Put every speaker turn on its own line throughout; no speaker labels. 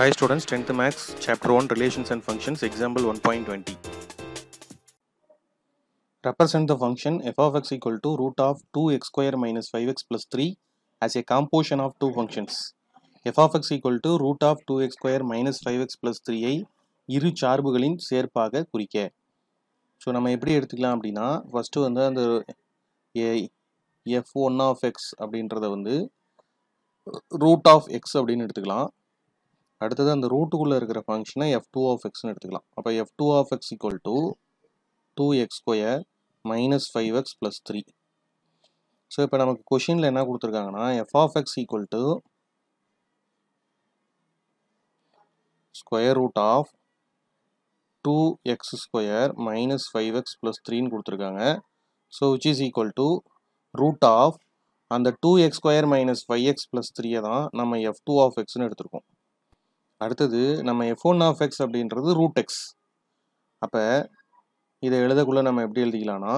Hi students, 10th Max, Chapter 1 Relations and Functions, Example 1.20. Represent the function f of x equal to root of 2x square minus 5x plus 3 as a composition of two functions. f of x equal to root of 2x square minus 5x plus 3 ஐ இரு சார்புகளின் சேர்ப்பாக குறிக்க so நம்ம எப்படி எடுத்துக்கலாம் அப்படின்னா first வந்து அந்த F one of X அப்படின்றத வந்து ரூட் ஆஃப் எக்ஸ் அப்படின்னு எடுத்துக்கலாம் அடுத்தது அந்த ரூட்டுக்குள்ளே இருக்கிற ஃபங்க்ஷனை எஃப் டூ ஆஃப் எக்ஸ்னு எடுத்துக்கலாம் அப்போ f two of x equal to two x square minus five x plus three so இப்போ நமக்கு கொஷினில் என்ன கொடுத்துருக்காங்கன்னா f of x equal to square root of two x square minus five x plus த்ரீன்னு கொடுத்துருக்காங்க so which is equal to root of அந்த two x square minus five x plus த்ரீயை தான் நம்ம எஃப் டூ ஆஃப் எக்ஸ்னு எடுத்திருக்கோம் அடுத்தது நம்ம எஃபோன் ஆஃப் எக்ஸ் அப்படின்றது ரூட் எக்ஸ் அப்போ இதை எழுதக்குள்ளே நம்ம எப்படி எழுதிக்கலாம்னா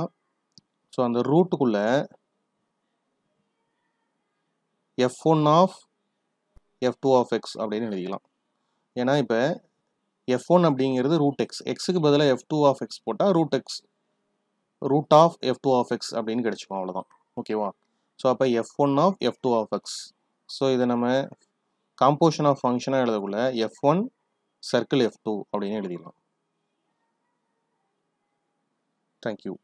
ஸோ அந்த ரூட்டுக்குள்ளே f one of f two of x அப்படின்னு எழுதிக்கலாம் ஏன்னா இப்போ எஃப் ஒன் அப்படிங்கிறது ரூட் எக்ஸ் எக்ஸுக்கு பதிலாக எஃப் டூ ஆஃப் எக்ஸ் போட்டால் root x root of f two of x அப்படின்னு கிடச்சிக்கும் அவ்வளோதான் ஓகேவா ஸோ அப்போ f one of f two of x so இதை நம்ம காம்போஷன் ஆஃப் ஃபங்க்ஷனாக எழுதக்குள்ள F one circle f two அப்படின்னு எழுதிடலாம் தேங்க்யூ